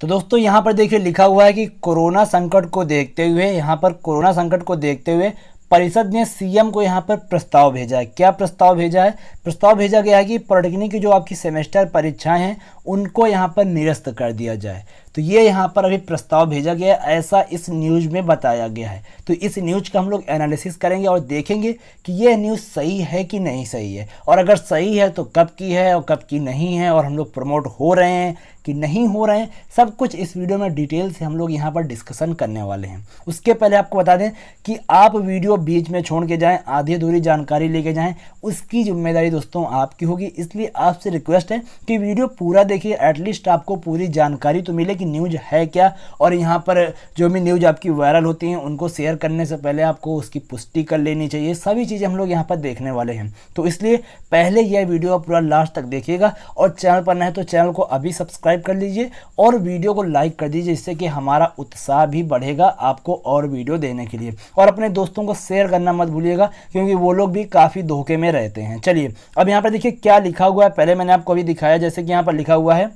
तो दोस्तों यहाँ पर देखिए लिखा हुआ है कि कोरोना संकट को देखते हुए यहाँ पर कोरोना संकट को देखते हुए परिषद ने सीएम को यहाँ पर प्रस्ताव भेजा है क्या प्रस्ताव भेजा है प्रस्ताव भेजा गया है कि पॉलिटेक्निक की जो आपकी सेमेस्टर परीक्षाएं हैं उनको यहाँ पर निरस्त कर दिया जाए तो ये यहाँ पर अभी प्रस्ताव भेजा गया है ऐसा इस न्यूज में बताया गया है तो इस न्यूज का हम लोग एनालिसिस करेंगे और देखेंगे कि ये न्यूज़ सही है कि नहीं सही है और अगर सही है तो कब की है और कब की नहीं है और हम लोग प्रमोट हो रहे हैं कि नहीं हो रहे हैं सब कुछ इस वीडियो में डिटेल से हम लोग यहाँ पर डिस्कशन करने वाले हैं उसके पहले आपको बता दें कि आप वीडियो बीच में छोड़ के जाएँ आधी अधूरी जानकारी लेके जाएँ उसकी जिम्मेदारी दोस्तों आपकी होगी इसलिए आपसे रिक्वेस्ट है कि वीडियो पूरा देख देखिए एटलीस्ट आपको पूरी जानकारी तो मिले कि न्यूज है क्या और यहाँ पर जो भी न्यूज आपकी वायरल होती हैं उनको शेयर करने से पहले आपको उसकी पुष्टि कर लेनी चाहिए सभी चीज़ें हम लोग यहाँ पर देखने वाले हैं तो इसलिए पहले यह वीडियो आप पूरा लास्ट तक देखिएगा और चैनल पर ना तो चैनल को अभी सब्सक्राइब कर लीजिए और वीडियो को लाइक कर दीजिए जिससे कि हमारा उत्साह भी बढ़ेगा आपको और वीडियो देने के लिए और अपने दोस्तों को शेयर करना मत भूलिएगा क्योंकि वो लोग भी काफ़ी धोखे में रहते हैं चलिए अब यहाँ पर देखिए क्या लिखा हुआ है पहले मैंने आपको अभी दिखाया जैसे कि यहाँ पर लिखा हुआ है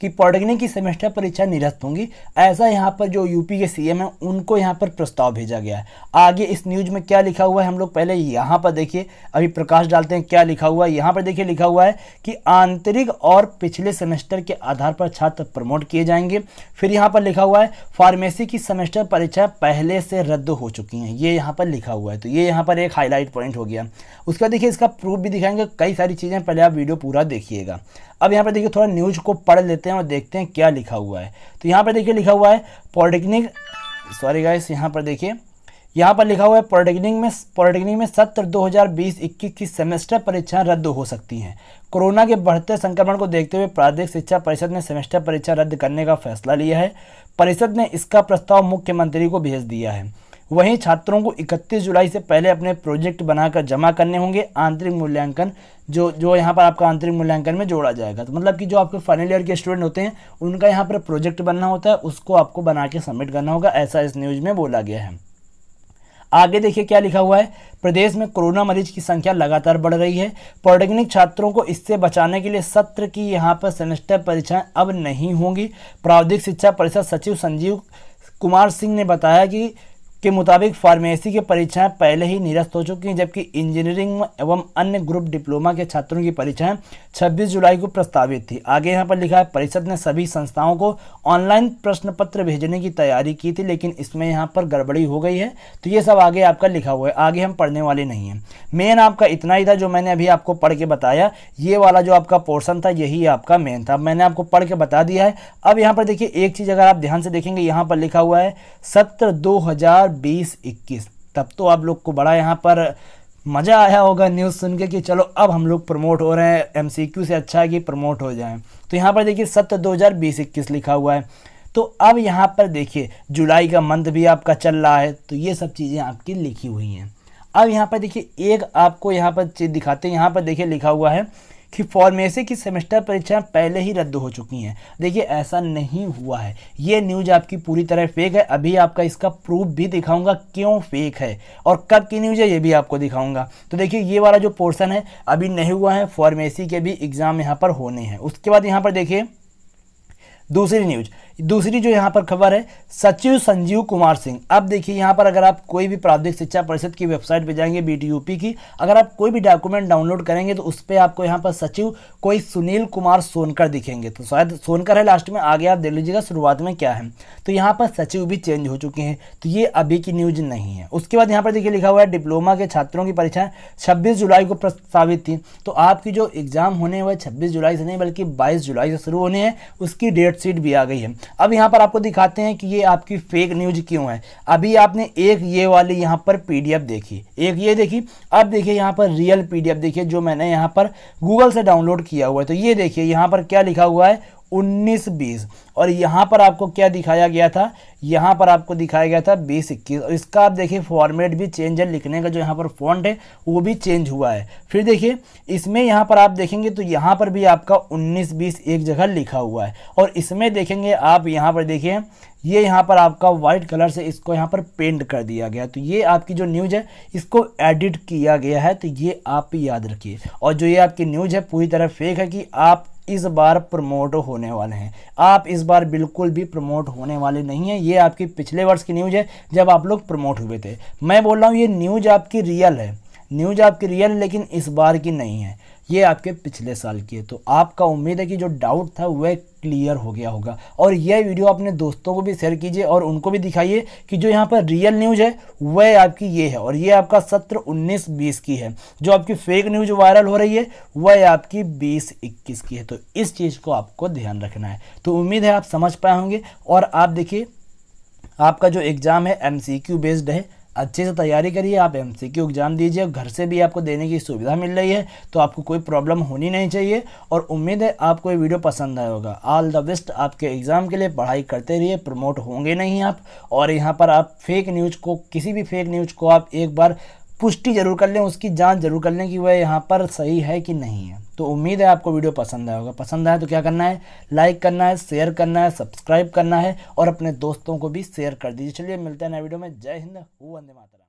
कि पॉलिटेक्निक की सेमेस्टर परीक्षा निरस्त होंगी ऐसा यहाँ पर जो यूपी के सीएम हैं उनको यहाँ पर प्रस्ताव भेजा गया है आगे इस न्यूज़ में क्या लिखा हुआ है हम लोग पहले यहाँ पर देखिए अभी प्रकाश डालते हैं क्या लिखा हुआ है यहाँ पर देखिए लिखा हुआ है कि आंतरिक और पिछले सेमेस्टर के आधार पर छात्र प्रमोट किए जाएंगे फिर यहाँ पर लिखा हुआ है फार्मेसी की सेमेस्टर परीक्षा पहले से रद्द हो चुकी हैं ये यहाँ पर लिखा हुआ है तो ये यहाँ पर एक हाईलाइट पॉइंट हो गया उसका देखिए इसका प्रूफ भी दिखाएंगे कई सारी चीज़ें पहले आप वीडियो पूरा देखिएगा अब यहाँ पर देखिए थोड़ा न्यूज़ को पढ़ लेते करते हैं और देखते हैं क्या लिखा हुआ है तो यहाँ पर देखिए लिखा हुआ है पॉलिटेक्निक सॉरी गाइस यहाँ पर देखिए यहाँ पर लिखा हुआ है पॉलिटेक्निक में पॉलिटेक्निक में सत्र 2020-21 की सेमेस्टर परीक्षाएं रद्द हो सकती हैं कोरोना के बढ़ते संक्रमण को देखते हुए प्रादेशिक शिक्षा परिषद ने सेमेस्टर परीक्षा रद्द करने का फैसला लिया है परिषद ने इसका प्रस्ताव मुख्यमंत्री को भेज दिया है वहीं छात्रों को 31 जुलाई से पहले अपने प्रोजेक्ट बनाकर जमा करने होंगे आंतरिक मूल्यांकन जो जो यहाँ पर आपका आंतरिक मूल्यांकन में जोड़ा जाएगा तो मतलब कि जो आपके फाइनल ईयर के स्टूडेंट होते हैं उनका यहाँ पर प्रोजेक्ट बनना होता है उसको आपको बना के सबमिट करना होगा ऐसा इस न्यूज़ में बोला गया है आगे देखिए क्या लिखा हुआ है प्रदेश में कोरोना मरीज की संख्या लगातार बढ़ रही है पॉलिटेक्निक छात्रों को इससे बचाने के लिए सत्र की यहाँ पर सेमेस्टर परीक्षाएं अब नहीं होंगी प्रावधिक शिक्षा परिषद सचिव संजीव कुमार सिंह ने बताया कि के मुताबिक फार्मेसी की परीक्षाएं पहले ही निरस्त हो चुकी हैं जबकि इंजीनियरिंग एवं अन्य ग्रुप डिप्लोमा के छात्रों की परीक्षाएं 26 जुलाई को प्रस्तावित थी आगे यहां पर लिखा है परिषद ने सभी संस्थाओं को ऑनलाइन प्रश्न पत्र भेजने की तैयारी की थी लेकिन इसमें यहाँ पर गड़बड़ी हो गई है तो ये सब आगे आपका लिखा हुआ है आगे हम पढ़ने वाले नहीं हैं मेन आपका इतना ही था जो मैंने अभी आपको पढ़ के बताया ये वाला जो आपका पोर्सन था यही आपका मेन था मैंने आपको पढ़ के बता दिया है अब यहाँ पर देखिए एक चीज़ अगर आप ध्यान से देखेंगे यहाँ पर लिखा हुआ है सत्र दो हज़ार बीस इक्कीस तब तो आप लोग को बड़ा यहाँ पर मज़ा आया होगा न्यूज़ सुन के कि चलो अब हम लोग प्रमोट हो रहे हैं एमसीक्यू से अच्छा है कि प्रमोट हो जाएं तो यहाँ पर देखिए सत्र दो हज़ार बीस इक्कीस लिखा हुआ है तो अब यहाँ पर देखिए जुलाई का मंथ भी आपका चल रहा है तो ये सब चीज़ें आपकी लिखी हुई हैं अब यहाँ पर देखिए एक आपको यहाँ पर चीज़ दिखाते हैं यहाँ पर देखिए लिखा हुआ है कि फॉर्मेसी की सेमेस्टर परीक्षाएं पहले ही रद्द हो चुकी हैं देखिए ऐसा नहीं हुआ है ये न्यूज आपकी पूरी तरह फेक है अभी आपका इसका प्रूफ भी दिखाऊंगा क्यों फेक है और कब की न्यूज है ये भी आपको दिखाऊंगा तो देखिए ये वाला जो पोर्सन है अभी नहीं हुआ है फॉर्मेसी के भी एग्ज़ाम यहाँ पर होने हैं उसके बाद यहाँ पर देखिए दूसरी न्यूज दूसरी जो यहाँ पर खबर है सचिव संजीव कुमार सिंह अब देखिए यहाँ पर अगर आप कोई भी प्राथमिक शिक्षा परिषद की वेबसाइट पे जाएंगे बी की अगर आप कोई भी डॉक्यूमेंट डाउनलोड करेंगे तो उस पर आपको यहाँ पर सचिव कोई सुनील कुमार सोनकर दिखेंगे तो शायद सोनकर है लास्ट में आगे आप देख लीजिएगा शुरुआत में क्या है तो यहाँ पर सचिव भी चेंज हो चुके हैं तो ये अभी की न्यूज नहीं है उसके बाद यहाँ पर देखिए लिखा हुआ है डिप्लोमा के छात्रों की परीक्षाएं छब्बीस जुलाई को प्रस्तावित थी तो आपकी जो एग्ज़ाम होने हुए छब्बीस जुलाई से नहीं बल्कि बाईस जुलाई से शुरू होने हैं उसकी डेट वेबसाइट सीट भी आ गई है अब यहाँ पर आपको दिखाते हैं कि ये आपकी फेक न्यूज क्यों है अभी आपने एक ये वाली यहाँ पर पीडीएफ देखी एक ये देखी अब देखिए यहाँ पर रियल पीडीएफ देखिए जो मैंने यहाँ पर गूगल से डाउनलोड किया हुआ है तो ये देखिए यहाँ पर क्या लिखा हुआ है उन्नीस बीस और यहाँ पर आपको क्या दिखाया गया था यहाँ पर आपको दिखाया गया था बीस इक्कीस और इसका आप देखिए फॉर्मेट भी चेंज है लिखने का जो यहाँ पर फॉन्ट है वो भी चेंज हुआ है फिर देखिए इसमें यहाँ पर आप देखेंगे तो यहाँ पर भी आपका उन्नीस बीस एक जगह लिखा हुआ है और इसमें देखेंगे आप यहाँ पर देखिए ये यहाँ पर आपका वाइट कलर से इसको यहाँ पर पेंट कर दिया गया तो ये आपकी जो न्यूज़ है इसको एडिट किया गया है तो ये आप याद रखिए और जो ये आपकी न्यूज़ है पूरी तरह फेक है कि आप इस बार प्रमोट होने वाले हैं आप इस बार बिल्कुल भी प्रमोट होने वाले नहीं हैं ये आपकी पिछले वर्ष की न्यूज़ है जब आप लोग प्रमोट हुए थे मैं बोल रहा हूँ ये न्यूज़ आपकी रियल है न्यूज़ आपकी रियल लेकिन इस बार की नहीं है ये आपके पिछले साल की है तो आपका उम्मीद है कि जो डाउट था वह क्लियर हो गया होगा और यह वीडियो अपने दोस्तों को भी शेयर कीजिए और उनको भी दिखाइए कि जो यहाँ पर रियल न्यूज़ है वह आपकी ये है और ये आपका सत्र 19-20 की है जो आपकी फेक न्यूज वायरल हो रही है वह आपकी 20-21 की है तो इस चीज़ को आपको ध्यान रखना है तो उम्मीद है आप समझ पाए होंगे और आप देखिए आपका जो एग्ज़ाम है एम बेस्ड है अच्छे से तैयारी करिए आप एम सी एग्ज़ाम दीजिए घर से भी आपको देने की सुविधा मिल रही है तो आपको कोई प्रॉब्लम होनी नहीं चाहिए और उम्मीद है आपको ये वीडियो पसंद आया होगा ऑल द बेस्ट आपके एग्ज़ाम के लिए पढ़ाई करते रहिए प्रमोट होंगे नहीं आप और यहाँ पर आप फेक न्यूज़ को किसी भी फेक न्यूज़ को आप एक बार पुष्टि जरूर कर लें उसकी जांच जरूर कर लें कि वह यहाँ पर सही है कि नहीं है तो उम्मीद है आपको वीडियो पसंद आया होगा पसंद आया तो क्या करना है लाइक करना है शेयर करना है सब्सक्राइब करना है और अपने दोस्तों को भी शेयर कर दीजिए चलिए मिलते हैं नए वीडियो में जय हिंद हु वंदे मातरम